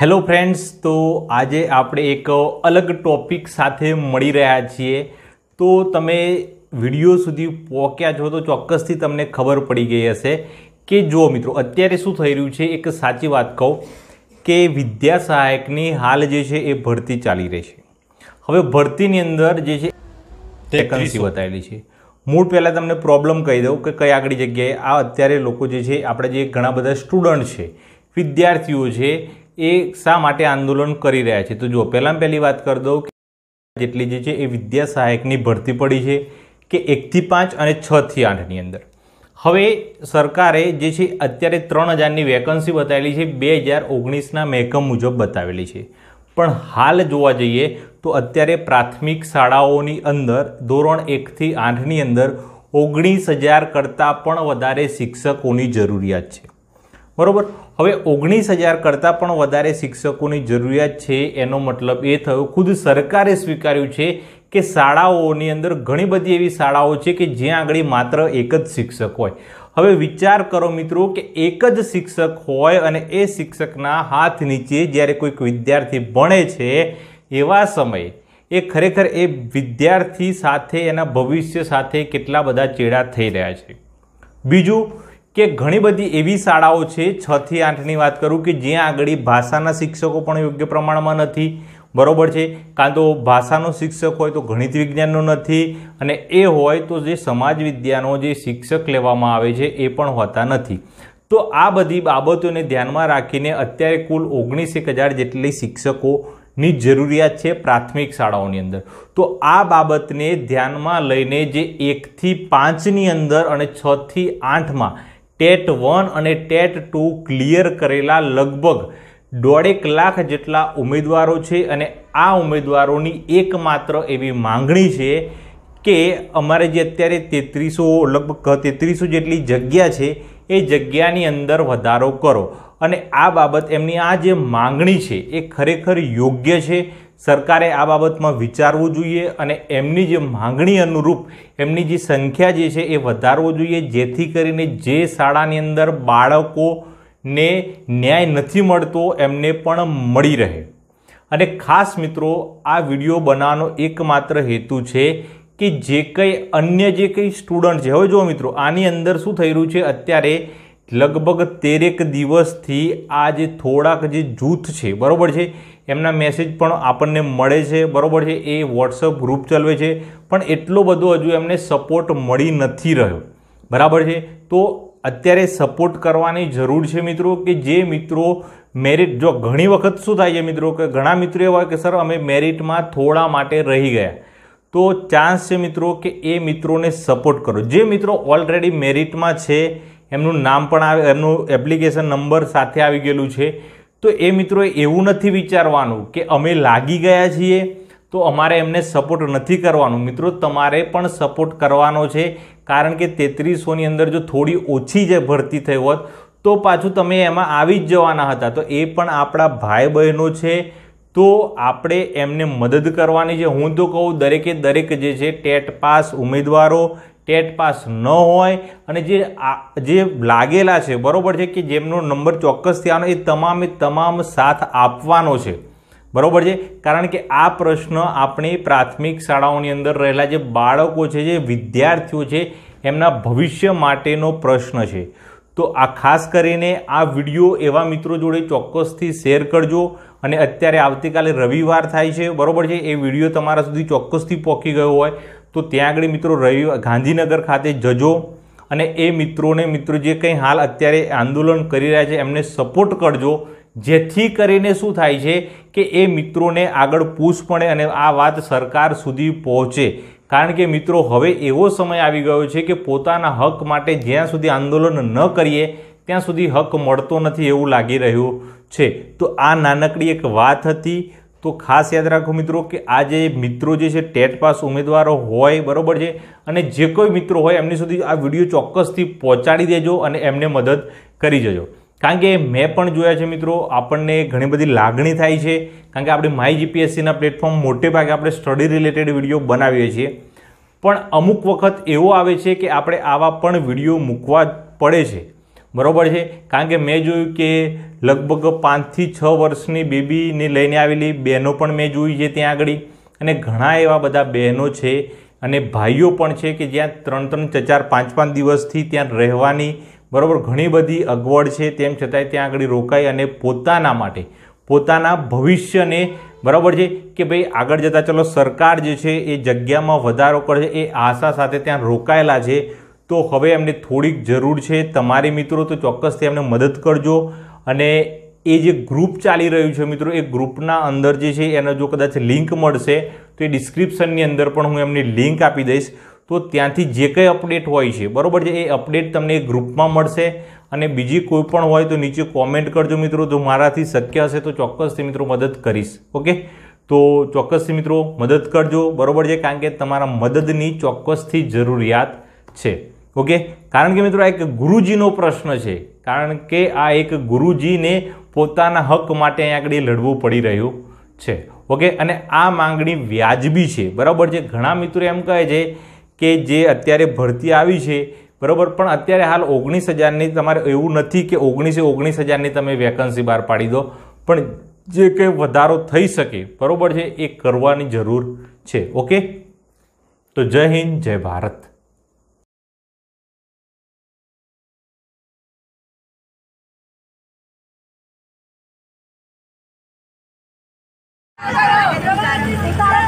hello friends તો આજે આપણે એક અલગ ટોપિક સાથે મળી રહ્યા છીએ તો તમે વિડીયો સુધી પહોંચ્યા છો તો ચોક્કસથી તમને ખબર પડી ગઈ હશે કે જુઓ મિત્રો અત્યારે શું થઈ રહ્યું છે એક સાચી વાત કહું કે વિદ્યા સહાયકની હાલ જે છે એ ભરતી ચાલી રહી છે હવે ભરતીની અંદર જે છે વેકન્સી બતાવેલી છે મૂળ પહેલાં તમને પ્રોબ્લેમ કહી દઉં કે કઈ આગળ જગ્યાએ આ અત્યારે લોકો જે છે આપણે જે ઘણા બધા સ્ટુડન્ટ છે વિદ્યાર્થીઓ છે એ શા માટે આંદોલન કરી રહ્યા છે તો જો પહેલાં પહેલી વાત કરી દઉં કે જેટલી જે છે એ વિદ્યા સહાયકની ભરતી પડી છે કે એકથી પાંચ અને છથી આઠની અંદર હવે સરકારે જે છે અત્યારે ત્રણ હજારની વેકન્સી બતાવેલી છે બે હજાર ઓગણીસના મહેકમ મુજબ બતાવેલી છે પણ હાલ જોવા જઈએ તો અત્યારે પ્રાથમિક શાળાઓની અંદર ધોરણ એકથી આઠની અંદર ઓગણીસ હજાર કરતાં પણ વધારે શિક્ષકોની જરૂરિયાત છે બરાબર હવે ઓગણીસ હજાર કરતાં પણ વધારે શિક્ષકોની જરૂરિયાત છે એનો મતલબ એ થયો ખુદ સરકારે સ્વીકાર્યું છે કે શાળાઓની અંદર ઘણી બધી એવી શાળાઓ છે કે જ્યાં આગળ માત્ર એક જ શિક્ષક હોય હવે વિચાર કરો મિત્રો કે એક જ શિક્ષક હોય અને એ શિક્ષકના હાથ નીચે જ્યારે કોઈક વિદ્યાર્થી ભણે છે એવા સમયે એ ખરેખર એ વિદ્યાર્થી સાથે એના ભવિષ્ય સાથે કેટલા બધા ચેડા થઈ રહ્યા છે બીજું કે ઘણી બધી એવી શાળાઓ છે છથી આઠની વાત કરું કે જ્યાં આગળ ભાષાના શિક્ષકો પણ યોગ્ય પ્રમાણમાં નથી બરાબર છે કાં તો ભાષાનો શિક્ષક હોય તો ગણિત વિજ્ઞાનનો નથી અને એ હોય તો જે સમાજ વિદ્યાનો જે શિક્ષક લેવામાં આવે છે એ પણ હોતા નથી તો આ બધી બાબતોને ધ્યાનમાં રાખીને અત્યારે કુલ ઓગણીસ એક હજાર જેટલી શિક્ષકોની જરૂરિયાત છે પ્રાથમિક શાળાઓની અંદર તો આ બાબતને ધ્યાનમાં લઈને જે એકથી પાંચની અંદર અને છથી આઠમાં ટેટ વન અને ટેટ ટુ ક્લિયર કરેલા લગભગ દોઢેક લાખ જેટલા ઉમેદવારો છે અને આ ઉમેદવારોની એકમાત્ર એવી માંગણી છે કે અમારે જે અત્યારે તેત્રીસો લગભગ તેત્રીસો જેટલી જગ્યા છે એ જગ્યાની અંદર વધારો કરો અને આ બાબત એમની આ જે માંગણી છે એ ખરેખર યોગ્ય છે સરકારે આ બાબતમાં વિચારવું જોઈએ અને એમની જે માંગણી અનુરૂપ એમની જે સંખ્યા જે છે એ વધારવો જોઈએ જેથી કરીને જે શાળાની અંદર બાળકોને ન્યાય નથી મળતો એમને પણ મળી રહે અને ખાસ મિત્રો આ વિડીયો બનાવવાનો એકમાત્ર હેતુ છે કે જે કંઈ અન્ય જે કંઈ સ્ટુડન્ટ છે હવે જો મિત્રો આની અંદર શું થઈ રહ્યું છે અત્યારે લગભગ તેરેક દિવસથી આ જે થોડાક જે જૂથ છે બરાબર છે એમના મેસેજ પણ આપણને મળે છે બરાબર છે એ વોટ્સઅપ ગ્રુપ ચલાવે છે પણ એટલો બધો હજુ એમને સપોર્ટ મળી નથી રહ્યો બરાબર છે તો અત્યારે સપોર્ટ કરવાની જરૂર છે મિત્રો કે જે મિત્રો મેરિટ જો ઘણી વખત શું થાય છે મિત્રો કે ઘણા મિત્રો એવા કે સર અમે મેરિટમાં થોડા માટે રહી ગયા તો ચાન્સ છે મિત્રો કે એ મિત્રોને સપોર્ટ કરો જે મિત્રો ઓલરેડી મેરિટમાં છે એમનું નામ પણ આવે એમનું એપ્લિકેશન નંબર સાથે આવી ગયેલું છે તો એ મિત્રોએ એવું નથી વિચારવાનું કે અમે લાગી ગયા છીએ તો અમારે એમને સપોર્ટ નથી કરવાનું મિત્રો તમારે પણ સપોર્ટ કરવાનો છે કારણ કે તેત્રીસોની અંદર જો થોડી ઓછી જે ભરતી થઈ હોત તો પાછું તમે એમાં આવી જ જવાના હતા તો એ પણ આપણા ભાઈ બહેનો છે તો આપણે એમને મદદ કરવાની છે હું તો કહું દરેકે દરેક જે છે ટેટ પાસ ઉમેદવારો ટેટ પાસ ન હોય અને જે આ જે લાગેલા છે બરાબર છે કે જેમનો નંબર ચોક્કસ થવાનો એ તમામે તમામ સાથ આપવાનો છે બરાબર છે કારણ કે આ પ્રશ્ન આપણી પ્રાથમિક શાળાઓની અંદર રહેલા જે બાળકો છે જે વિદ્યાર્થીઓ છે એમના ભવિષ્ય માટેનો પ્રશ્ન છે તો આ ખાસ કરીને આ વિડીયો એવા મિત્રો જોડે ચોક્કસથી શેર કરજો અને અત્યારે આવતીકાલે રવિવાર થાય છે બરાબર છે એ વિડીયો તમારા સુધી ચોક્કસથી પહોંચી ગયો હોય તો ત્યાં આગળ મિત્રો રવિ ગાંધીનગર ખાતે જજો અને એ મિત્રોને મિત્રો જે કંઈ હાલ અત્યારે આંદોલન કરી રહ્યા છે એમને સપોર્ટ કરજો જેથી કરીને શું થાય છે કે એ મિત્રોને આગળ પૂછપણે અને આ વાત સરકાર સુધી પહોંચે કારણ કે મિત્રો હવે એવો સમય આવી ગયો છે કે પોતાના હક માટે જ્યાં સુધી આંદોલન ન કરીએ ત્યાં સુધી હક મળતો નથી એવું લાગી રહ્યું છે તો આ નાનકડી એક વાત હતી તો ખાસ યાદ રાખો મિત્રો કે આ જે મિત્રો જે છે ટેટ પાસ ઉમેદવારો હોય બરાબર છે અને જે કોઈ મિત્રો હોય એમની સુધી આ વિડીયો ચોક્કસથી પહોંચાડી દેજો અને એમને મદદ કરી જજો કારણ કે મેં પણ જોયા છે મિત્રો આપણને ઘણી બધી લાગણી થાય છે કારણ કે આપણે માય જીપીએસસીના પ્લેટફોર્મ મોટે ભાગે આપણે સ્ટડી રિલેટેડ વિડીયો બનાવીએ છીએ પણ અમુક વખત એવો આવે છે કે આપણે આવા પણ વિડીયો મૂકવા પડે છે બરાબર છે કારણ કે મેં જોયું કે લગભગ પાંચથી છ વર્ષની બેબીને લઈને આવેલી બહેનો પણ મેં જોઈ છે ત્યાં આગળ અને ઘણા એવા બધા બહેનો છે અને ભાઈઓ પણ છે કે જ્યાં ત્રણ ત્રણ ચાર પાંચ પાંચ દિવસથી ત્યાં રહેવાની બરાબર ઘણી બધી અગવડ છે તેમ છતાંય ત્યાં આગળ રોકાય અને પોતાના માટે પોતાના ભવિષ્યને બરાબર છે કે ભાઈ આગળ જતાં ચલો સરકાર જે છે એ જગ્યામાં વધારો કરશે એ આશા સાથે ત્યાં રોકાયેલા છે તો હવે એમને થોડીક જરૂર છે તમારે મિત્રો તો ચોક્કસથી એમને મદદ કરજો અને એ જે ગ્રુપ ચાલી રહ્યું છે મિત્રો એ ગ્રુપના અંદર જે છે એનો જો કદાચ લિંક મળશે તો એ ડિસ્ક્રિપ્શનની અંદર પણ હું એમની લિંક આપી દઈશ તો ત્યાંથી જે કંઈ અપડેટ હોય છે બરાબર છે એ અપડેટ તમને એ ગ્રુપમાં મળશે અને બીજી કોઈ પણ હોય તો નીચે કોમેન્ટ કરજો મિત્રો જો મારાથી શક્ય હશે તો ચોક્કસથી મિત્રો મદદ કરીશ ઓકે તો ચોક્કસથી મિત્રો મદદ કરજો બરાબર છે કારણ કે તમારા મદદની ચોક્કસથી જરૂરિયાત છે ઓકે કારણ કે મિત્રો આ એક ગુરુજીનો પ્રશ્ન છે કારણ કે આ એક ગુરુજીને પોતાના હક માટે અહીંયા આગળ લડવું પડી રહ્યું છે ઓકે અને આ માંગણી વ્યાજબી છે બરાબર છે ઘણા મિત્રો એમ કહે છે કે જે અત્યારે ભરતી આવી છે બરાબર પણ અત્યારે હાલ ઓગણીસ હજારની તમારે એવું નથી કે ઓગણીસે ઓગણીસ હજારની તમે વેકન્સી બહાર પાડી દો પણ જે કંઈ વધારો થઈ શકે બરાબર છે એ કરવાની જરૂર છે ઓકે તો જય હિન્દ જય ભારત Kita